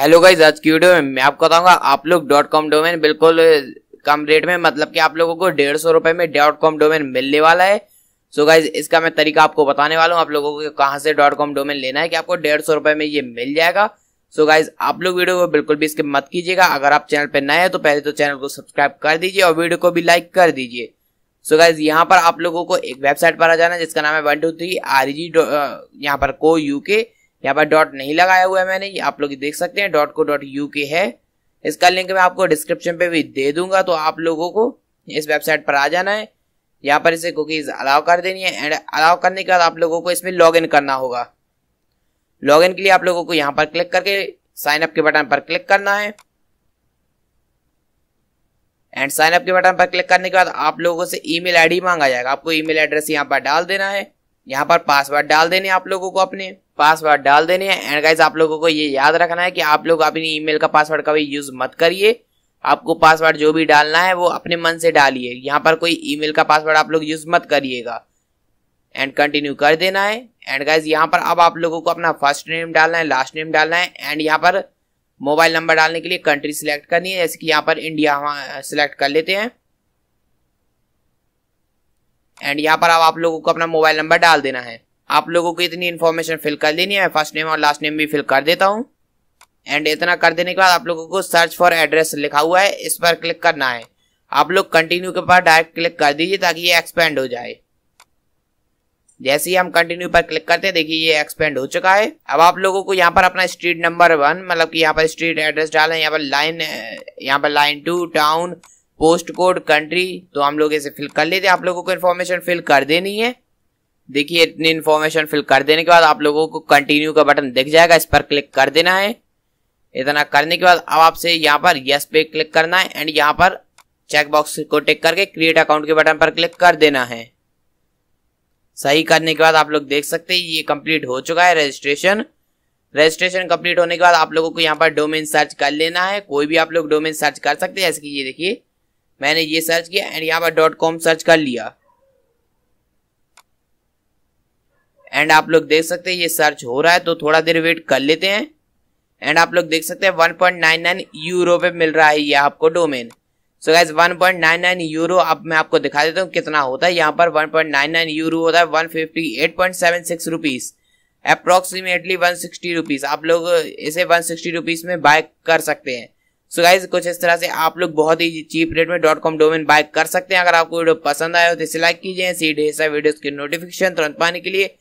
hello guys आज की video में मैं आपको बताऊंगा आप लोग डॉट कॉम डोमेन बिल्कुल कम रेट में मतलब कि आप लोगों को डेढ़ सौ रुपए में डॉट कॉम डोमेन मिलने वाला है सो so गाइज इसका मैं तरीका आपको बताने वाला हूँ आप लोगों को कहाँ से डॉट कॉम डोमेन लेना है कि आपको डेढ़ सौ रुपए में ये मिल जाएगा सो so गाइज आप लोग वीडियो को बिल्कुल भी इसके मत कीजिएगा अगर आप चैनल पर नए हैं तो पहले तो चैनल को सब्सक्राइब कर दीजिए और वीडियो को भी लाइक कर दीजिए सो गाइज यहाँ पर आप लोगों को एक वेबसाइट पर आ जाना है जिसका नाम है one two three R G डॉ यहाँ पर को यू के यहाँ पर डॉट नहीं लगाया हुआ है मैंने ये आप लोग देख सकते हैं डॉट को डॉट यू के है इसका लिंक मैं आपको डिस्क्रिप्शन पे भी दे दूंगा तो आप लोगों को इस वेबसाइट पर आ जाना है यहाँ पर इसे कुकीज अलाउ कर देनी है एंड अलाउ करने के बाद आप लोगों को इसमें लॉग इन करना होगा लॉग इन के लिए आप लोगों को यहाँ पर क्लिक करके साइन अप के बटन पर क्लिक करना है एंड साइन अप के बटन पर क्लिक करने के बाद आप लोगों से ईमेल आईडी मांगा जाएगा आपको ईमेल एड्रेस यहाँ पर डाल देना है यहाँ पर पासवर्ड डाल देने आप लोगों को अपने पासवर्ड डाल देने हैं एंड गाइज आप लोगों को ये याद रखना है कि आप लोग अपनी ईमेल का पासवर्ड कभी यूज मत करिए आपको पासवर्ड जो भी डालना है वो अपने मन से डालिए यहाँ पर कोई ईमेल का पासवर्ड आप लोग यूज मत करिएगा एंड कंटिन्यू कर देना है एंड गाइज यहाँ पर अब आप लोगों को अपना फर्स्ट नेम डालना है लास्ट नेम डालना है एंड यहाँ पर मोबाइल नंबर डालने के लिए कंट्री सिलेक्ट करनी है जैसे कि यहाँ पर इंडिया हम सिलेक्ट कर लेते हैं एंड यहाँ पर अब आप लोगों को अपना मोबाइल नंबर डाल देना है आप लोगों को इतनी इन्फॉर्मेशन फिल कर देनी है फर्स्ट नेम और लास्ट नेम भी फिल कर देता हूँ एंड इतना कर देने के बाद आप लोगों को सर्च फॉर एड्रेस लिखा हुआ है इस पर क्लिक करना है आप लोग कंटिन्यू के पास डायरेक्ट क्लिक कर दीजिए ताकि ये एक्सपेंड हो जाए जैसे ही हम कंटिन्यू पर क्लिक करते हैं देखिए ये एक्सपेंड हो चुका है अब आप लोगों को यहाँ पर अपना स्ट्रीट नंबर वन मतलब कि यहाँ पर स्ट्रीट एड्रेस डालना है यहाँ पर लाइन यहाँ पर line two town post code country तो हम लोग इसे फिल कर लेते हैं आप लोगों को इन्फॉर्मेशन फिल कर देनी है देखिए इतनी इन्फॉर्मेशन फिल कर देने के बाद आप लोगों को कंटिन्यू का बटन दिख जाएगा इस पर क्लिक कर देना है इतना करने के बाद अब आपसे यहाँ पर यस पे क्लिक करना है एंड यहाँ पर चेकबॉक्स को टिक करके क्रिएट अकाउंट के बटन पर क्लिक कर देना है सही करने के बाद आप लोग देख सकते हैं ये कंप्लीट हो चुका है रजिस्ट्रेशन रजिस्ट्रेशन कंप्लीट होने के बाद आप लोगों को यहाँ पर डोमेन सर्च कर लेना है कोई भी आप लोग डोमेन सर्च कर सकते हैं जैसे कि ये देखिए मैंने ये सर्च किया एंड यहाँ पर डॉट कॉम सर्च कर लिया एंड आप लोग देख सकते हैं ये सर्च हो रहा है तो थोड़ा देर वेट कर लेते हैं एंड आप लोग देख सकते हैं 1.99 यूरो पे मिल रहा है ये आपको डोमेन सो गैस 1.99 यूरो अब मैं आपको दिखा देता हूँ कितना होता है यहाँ पर 1.99 यूरो होता है 158.76 रुपीज अप्रोक्सीमेटली 160 आप लोग इसे सिक्सटी रुपीज में बाय कर सकते हैं सो so गाइज कुछ इस तरह से आप लोग बहुत ही चीप रेट में डॉट कॉम डोमेन बाय कर सकते हैं अगर आपको वीडियो पसंद आया हो तो इसे लाइक कीजिए सीधे ऐसा वीडियोस की नोटिफिकेशन तुरंत पाने के लिए